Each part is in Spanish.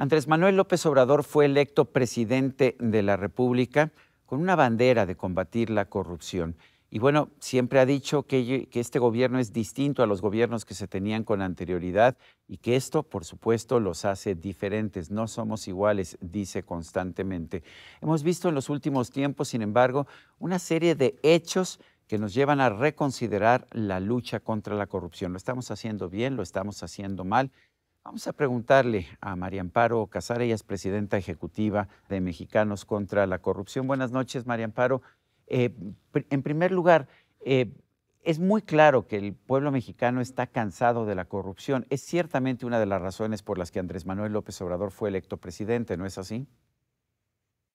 Andrés Manuel López Obrador fue electo presidente de la República con una bandera de combatir la corrupción. Y bueno, siempre ha dicho que, este gobierno es distinto a los gobiernos que se tenían con anterioridad y que esto, por supuesto, los hace diferentes. No somos iguales, dice constantemente. Hemos visto en los últimos tiempos, sin embargo, una serie de hechos que nos llevan a reconsiderar la lucha contra la corrupción. ¿Lo estamos haciendo bien? ¿Lo estamos haciendo mal? Vamos a preguntarle a María Amparo Casar, ella es presidenta ejecutiva de Mexicanos contra la Corrupción. Buenas noches, María Amparo. Eh, en primer lugar, eh, es muy claro que el pueblo mexicano está cansado de la corrupción. Es ciertamente una de las razones por las que Andrés Manuel López Obrador fue electo presidente, ¿no es así?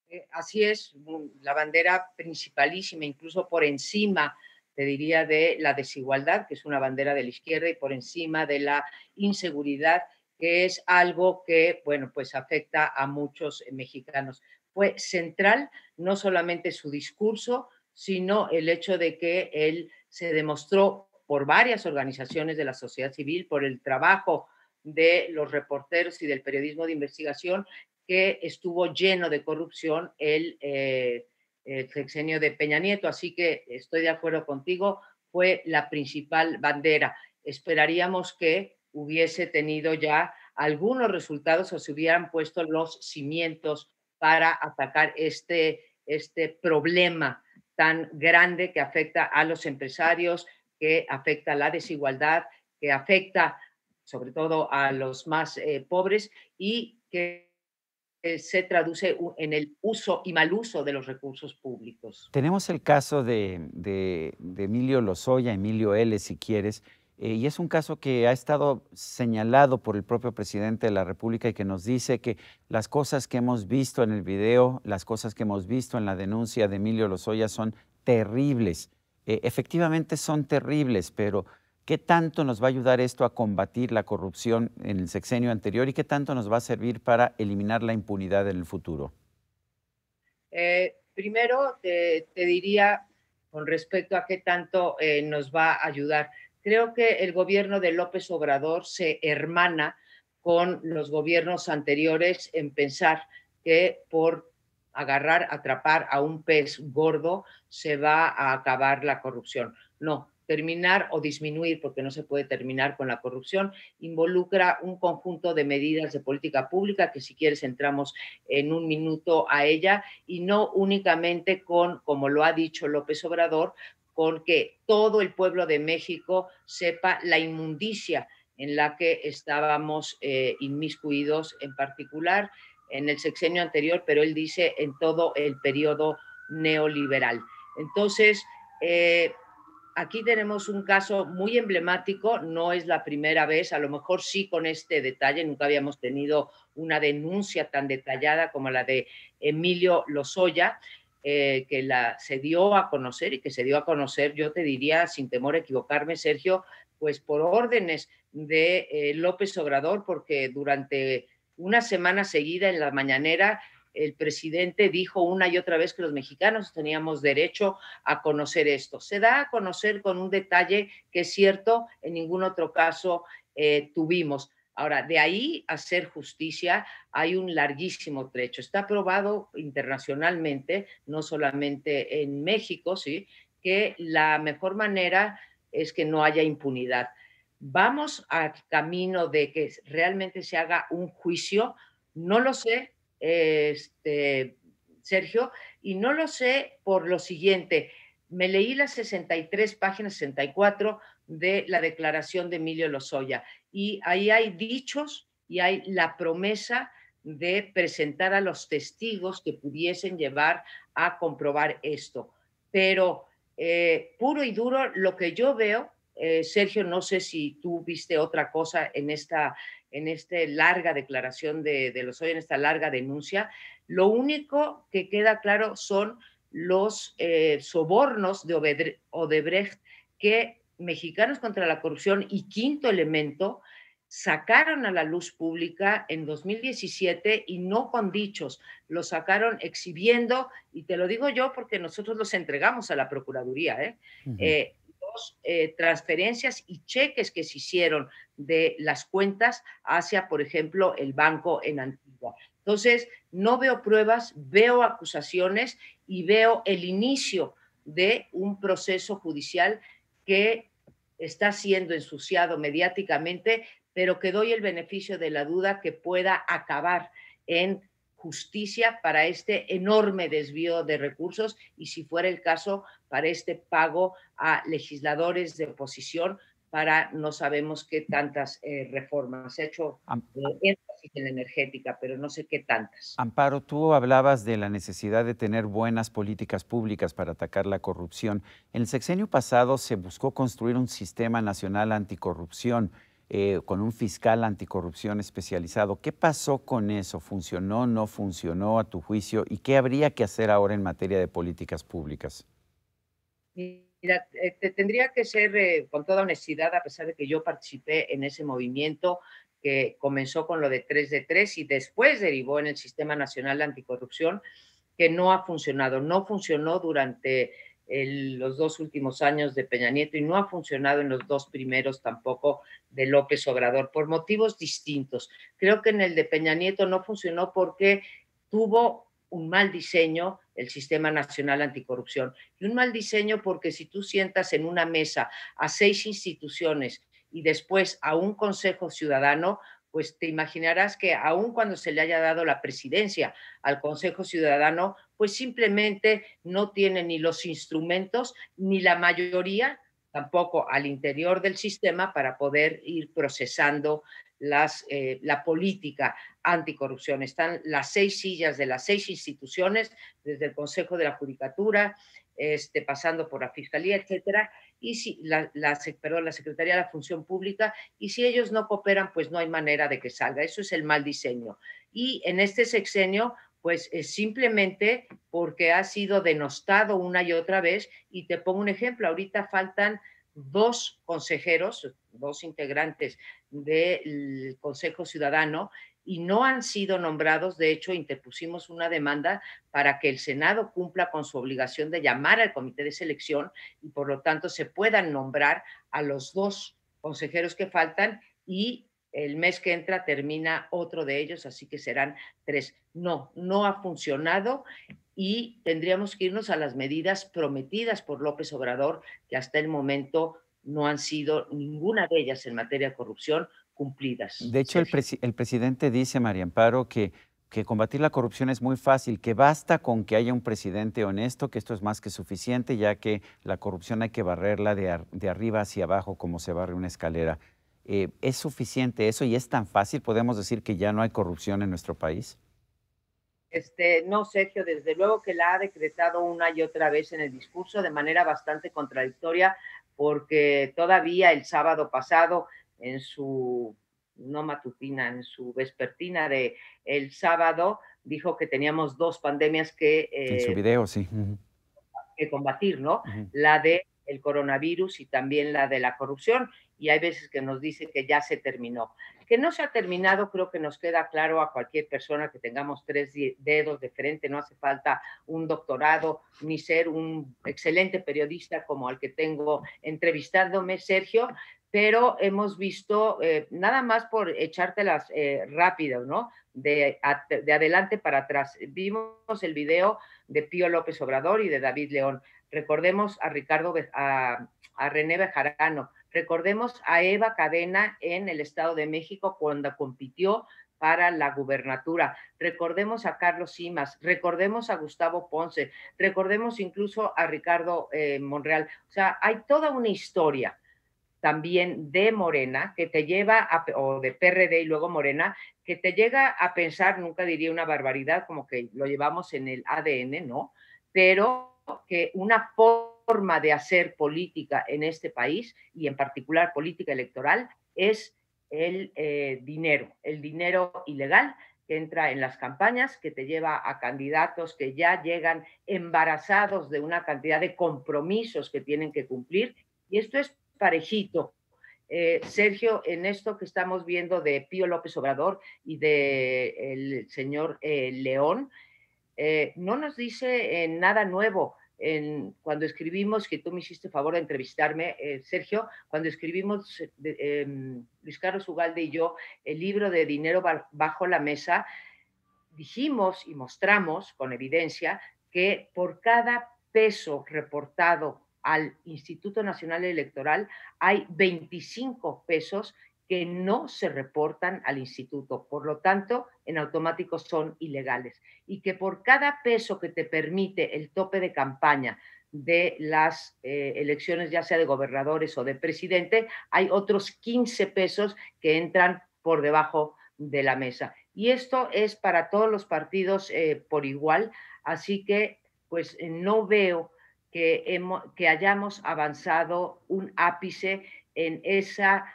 Eh, así es, la bandera principalísima, incluso por encima, te diría, de la desigualdad, que es una bandera de la izquierda, y por encima de la inseguridad que es algo que, bueno, pues afecta a muchos eh, mexicanos. Fue central no solamente su discurso, sino el hecho de que él se demostró por varias organizaciones de la sociedad civil, por el trabajo de los reporteros y del periodismo de investigación, que estuvo lleno de corrupción el, eh, el sexenio de Peña Nieto. Así que estoy de acuerdo contigo, fue la principal bandera. Esperaríamos que hubiese tenido ya algunos resultados o se hubieran puesto los cimientos para atacar este, este problema tan grande que afecta a los empresarios, que afecta a la desigualdad, que afecta sobre todo a los más eh, pobres y que eh, se traduce en el uso y mal uso de los recursos públicos. Tenemos el caso de, de Emilio Lozoya, Emilio L, si quieres, eh, y es un caso que ha estado señalado por el propio presidente de la República y que nos dice que las cosas que hemos visto en el video, las cosas que hemos visto en la denuncia de Emilio Lozoya son terribles. Eh, efectivamente son terribles, pero ¿qué tanto nos va a ayudar esto a combatir la corrupción en el sexenio anterior y qué tanto nos va a servir para eliminar la impunidad en el futuro? Eh, primero, te, diría con respecto a qué tanto nos va a ayudar Creo que el gobierno de López Obrador se hermana con los gobiernos anteriores en pensar que por agarrar, atrapar a un pez gordo se va a acabar la corrupción. No, terminar o disminuir, porque no se puede terminar con la corrupción, involucra un conjunto de medidas de política pública, que si quieres entramos en un minuto a ella, y no únicamente con, como lo ha dicho López Obrador, con que todo el pueblo de México sepa la inmundicia en la que estábamos eh, inmiscuidos, en particular en el sexenio anterior, pero él dice en todo el periodo neoliberal. Entonces, eh, aquí tenemos un caso muy emblemático, no es la primera vez, a lo mejor sí con este detalle, nunca habíamos tenido una denuncia tan detallada como la de Emilio Lozoya, eh, que la, se dio a conocer y que se dio a conocer, yo te diría, sin temor a equivocarme, Sergio, pues por órdenes de eh, López Obrador, porque durante una semana seguida en la mañanera el presidente dijo una y otra vez que los mexicanos teníamos derecho a conocer esto. Se da a conocer con un detalle que es cierto, en ningún otro caso eh, tuvimos. Ahora, de ahí a hacer justicia hay un larguísimo trecho. Está probado internacionalmente, no solamente en México, ¿sí? que la mejor manera es que no haya impunidad. Vamos al camino de que realmente se haga un juicio. No lo sé, este, Sergio, y no lo sé por lo siguiente. Me leí las 63 páginas, 64 de la declaración de Emilio Lozoya. Y ahí hay dichos y hay la promesa de presentar a los testigos que pudiesen llevar a comprobar esto. Pero eh, puro y duro, lo que yo veo, eh, Sergio, no sé si tú viste otra cosa en esta, en este larga declaración de, de los en esta larga denuncia, lo único que queda claro son los eh, sobornos de Odebrecht que Mexicanos contra la Corrupción y Quinto Elemento sacaron a la luz pública en 2017 y no con dichos, lo sacaron exhibiendo, y te lo digo yo porque nosotros los entregamos a la Procuraduría, ¿eh? Eh, dos eh, transferencias y cheques que se hicieron de las cuentas hacia, por ejemplo, el banco en Antigua. Entonces, no veo pruebas, veo acusaciones y veo el inicio de un proceso judicial que está siendo ensuciado mediáticamente, pero que doy el beneficio de la duda que pueda acabar en justicia para este enorme desvío de recursos y, si fuera el caso, para este pago a legisladores de oposición para no sabemos qué tantas eh, reformas. Se ha hecho eh, en la energética, pero no sé qué tantas. Amparo, tú hablabas de la necesidad de tener buenas políticas públicas para atacar la corrupción. En el sexenio pasado se buscó construir un sistema nacional anticorrupción. Eh, con un fiscal anticorrupción especializado. ¿Qué pasó con eso? ¿Funcionó, no funcionó a tu juicio? ¿Y qué habría que hacer ahora en materia de políticas públicas? Mira, eh, tendría que ser eh, con toda honestidad, a pesar de que yo participé en ese movimiento que comenzó con lo de 3 de 3 y después derivó en el Sistema Nacional de Anticorrupción, que no ha funcionado. No funcionó durante los dos últimos años de Peña Nieto y no ha funcionado en los dos primeros tampoco de López Obrador, por motivos distintos. Creo que en el de Peña Nieto no funcionó porque tuvo un mal diseño, el Sistema Nacional Anticorrupción. Y un mal diseño porque si tú sientas en una mesa a seis instituciones y después a un Consejo Ciudadano, pues te imaginarás que aun cuando se le haya dado la presidencia al Consejo Ciudadano, pues simplemente no tiene ni los instrumentos ni la mayoría tampoco al interior del sistema para poder ir procesando eh, la política anticorrupción. Están las seis sillas de las seis instituciones, desde el Consejo de la Judicatura, este, pasando por la Fiscalía, etcétera, y si la, la, la Secretaría de la Función Pública, y si ellos no cooperan, pues no hay manera de que salga. Eso es el mal diseño. Y en este sexenio, pues es simplemente porque ha sido denostado una y otra vez, y te pongo un ejemplo, ahorita faltan dos consejeros, dos integrantes del Consejo Ciudadano y no han sido nombrados. De hecho, interpusimos una demanda para que el Senado cumpla con su obligación de llamar al comité de selección y por lo tanto se puedan nombrar a los dos consejeros que faltan y el mes que entra termina otro de ellos, así que serán tres. No, no ha funcionado y tendríamos que irnos a las medidas prometidas por López Obrador, que hasta el momento no han sido ninguna de ellas en materia de corrupción cumplidas. De hecho, el, presidente dice, María Amparo, que, que combatir la corrupción es muy fácil, que basta con que haya un presidente honesto, que esto es más que suficiente, ya que la corrupción hay que barrerla de, de arriba hacia abajo como se barre una escalera. Eh, ¿Es suficiente eso y es tan fácil? ¿Podemos decir que ya no hay corrupción en nuestro país? Este, no, Sergio, desde luego que la ha decretado una y otra vez en el discurso de manera bastante contradictoria, porque todavía el sábado pasado, en su, no matutina, en su vespertina de el sábado, dijo que teníamos dos pandemias que... Eh, en su video, sí. Que combatir, ¿no? La de el coronavirus y también la de la corrupción y hay veces que nos dice que ya se terminó. Que no se ha terminado, creo que nos queda claro a cualquier persona que tengamos tres dedos de frente, no hace falta un doctorado ni ser un excelente periodista como al que tengo entrevistándome, Sergio, pero hemos visto, eh, nada más por echártelas rápidas eh, rápido, ¿no? De, adelante para atrás. Vimos el video de Pío López Obrador y de David León. Recordemos a Ricardo, a, a René Bejarano, Recordemos a Eva Cadena en el Estado de México cuando compitió para la gubernatura. Recordemos a Carlos Simas, recordemos a Gustavo Ponce, recordemos incluso a Ricardo eh, Monreal. O sea, hay toda una historia también de Morena que te lleva, a, o de PRD y luego Morena, que te llega a pensar, nunca diría una barbaridad, como que lo llevamos en el ADN, ¿no? Pero que una de hacer política en este país, y en particular política electoral, es el eh, dinero, el dinero ilegal que entra en las campañas, que te lleva a candidatos que ya llegan embarazados de una cantidad de compromisos que tienen que cumplir. Y esto es parejito. Eh, Sergio, en esto que estamos viendo de Pío López Obrador y del señor eh, León, no nos dice nada nuevo cuando escribimos, que tú me hiciste favor de entrevistarme, eh, Sergio, cuando escribimos eh, em, Luis Carlos Ugalde y yo el libro de Dinero bajo la mesa, dijimos y mostramos con evidencia que por cada peso reportado al Instituto Nacional Electoral hay 25 pesos que no se reportan al instituto, por lo tanto, en automático son ilegales. Y que por cada peso que te permite el tope de campaña de las eh, elecciones, ya sea de gobernadores o de presidente, hay otros 15 pesos que entran por debajo de la mesa. Y esto es para todos los partidos eh, por igual, así que pues eh, no veo que, que hayamos avanzado un ápice en esa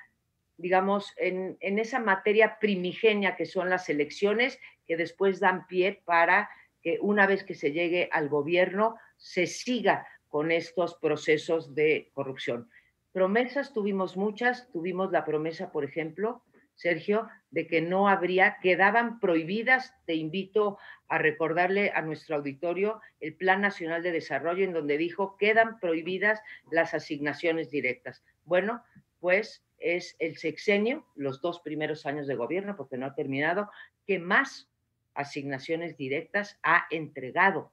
digamos, en, esa materia primigenia que son las elecciones, que después dan pie para que una vez que se llegue al gobierno se siga con estos procesos de corrupción. Promesas tuvimos muchas, tuvimos la promesa, por ejemplo, Sergio, de que no habría, quedaban prohibidas, te invito a recordarle a nuestro auditorio el Plan Nacional de Desarrollo en donde dijo, quedan prohibidas las asignaciones directas. Bueno, pues es el sexenio, los dos primeros años de gobierno, porque no ha terminado, que más asignaciones directas ha entregado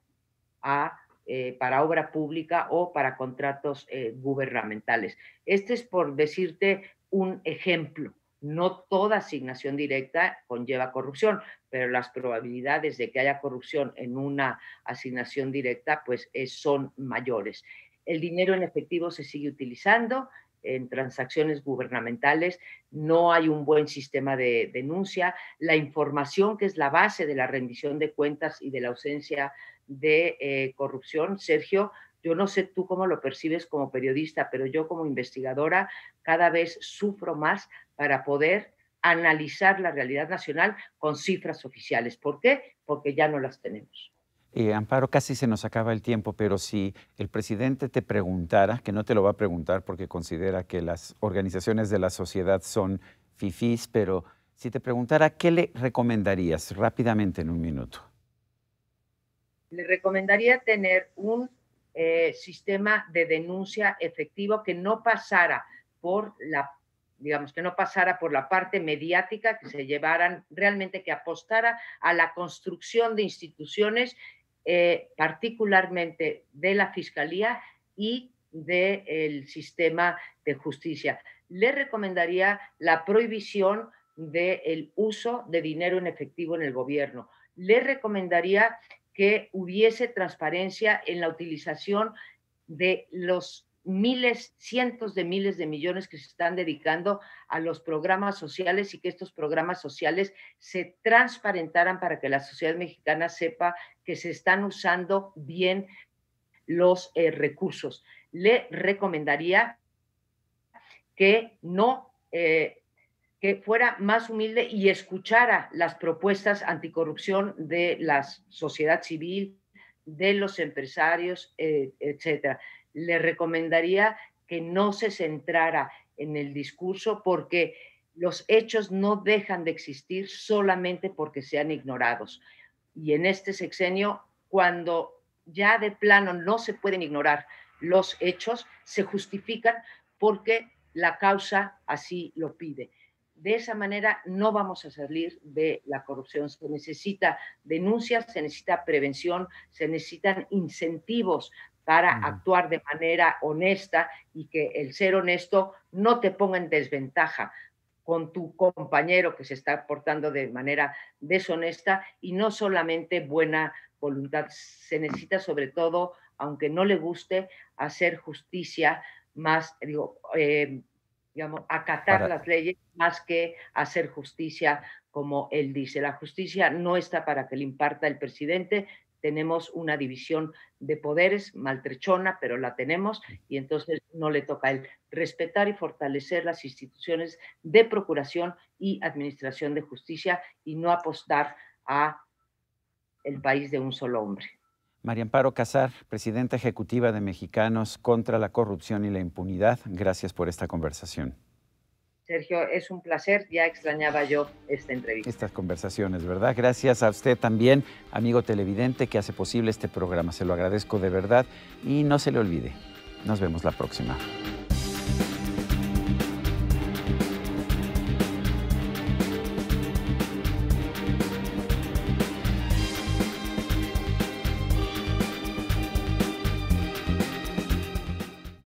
a, eh, para obra pública o para contratos eh, gubernamentales. Este es, por decirte, un ejemplo. No toda asignación directa conlleva corrupción, pero las probabilidades de que haya corrupción en una asignación directa pues, eh, son mayores. El dinero en efectivo se sigue utilizando, en transacciones gubernamentales, no hay un buen sistema de denuncia, la información que es la base de la rendición de cuentas y de la ausencia de eh, corrupción. Sergio, yo no sé tú cómo lo percibes como periodista, pero yo como investigadora cada vez sufro más para poder analizar la realidad nacional con cifras oficiales. ¿Por qué? Porque ya no las tenemos. Eh, Amparo, casi se nos acaba el tiempo, pero si el presidente te preguntara, que no te lo va a preguntar porque considera que las organizaciones de la sociedad son fifís, pero si te preguntara, ¿qué le recomendarías rápidamente en un minuto? Le recomendaría tener un eh, sistema de denuncia efectivo que no pasara por la digamos, que no pasara por la parte mediática, que se llevaran realmente, que apostara a la construcción de instituciones eh, particularmente de la Fiscalía y del sistema de justicia. Le recomendaría la prohibición del uso de dinero en efectivo en el gobierno. Le recomendaría que hubiese transparencia en la utilización de los miles, cientos de miles de millones que se están dedicando a los programas sociales y que estos programas sociales se transparentaran para que la sociedad mexicana sepa que se están usando bien los eh, recursos. Le recomendaría que no... Eh, que fuera más humilde y escuchara las propuestas anticorrupción de la sociedad civil, de los empresarios, eh, etcétera le recomendaría que no se centrara en el discurso porque los hechos no dejan de existir solamente porque sean ignorados. Y en este sexenio, cuando ya de plano no se pueden ignorar los hechos, se justifican porque la causa así lo pide. De esa manera no vamos a salir de la corrupción. Se necesita denuncias, se necesita prevención, se necesitan incentivos para actuar de manera honesta y que el ser honesto no te ponga en desventaja con tu compañero que se está portando de manera deshonesta y no solamente buena voluntad, se necesita sobre todo, aunque no le guste, hacer justicia más, digo, em, digamos, acatar las leyes más que hacer justicia como él dice. La justicia no está para que le imparta el presidente, tenemos una división de poderes maltrechona, pero la tenemos y entonces no le toca el respetar y fortalecer las instituciones de procuración y administración de justicia y no apostar a el país de un solo hombre. María Amparo Casar, presidenta ejecutiva de Mexicanos contra la Corrupción y la Impunidad, gracias por esta conversación. Sergio, es un placer. Ya extrañaba yo esta entrevista. Estas conversaciones, ¿verdad? Gracias a usted también, amigo televidente, que hace posible este programa. Se lo agradezco de verdad y no se le olvide. Nos vemos la próxima.